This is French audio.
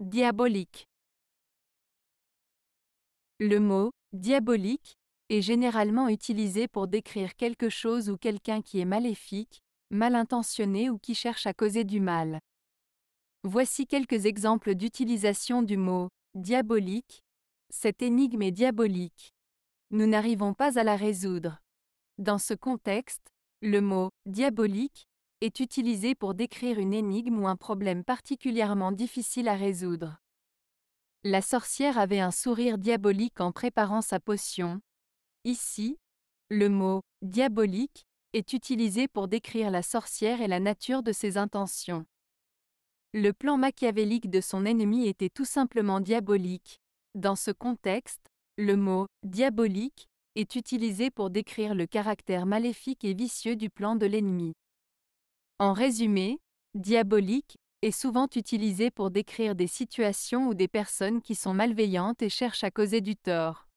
Diabolique. Le mot diabolique est généralement utilisé pour décrire quelque chose ou quelqu'un qui est maléfique, mal intentionné ou qui cherche à causer du mal. Voici quelques exemples d'utilisation du mot diabolique. Cette énigme est diabolique. Nous n'arrivons pas à la résoudre. Dans ce contexte, le mot diabolique est utilisé pour décrire une énigme ou un problème particulièrement difficile à résoudre. La sorcière avait un sourire diabolique en préparant sa potion. Ici, le mot diabolique est utilisé pour décrire la sorcière et la nature de ses intentions. Le plan machiavélique de son ennemi était tout simplement diabolique. Dans ce contexte, le mot diabolique est utilisé pour décrire le caractère maléfique et vicieux du plan de l'ennemi. En résumé, diabolique est souvent utilisé pour décrire des situations ou des personnes qui sont malveillantes et cherchent à causer du tort.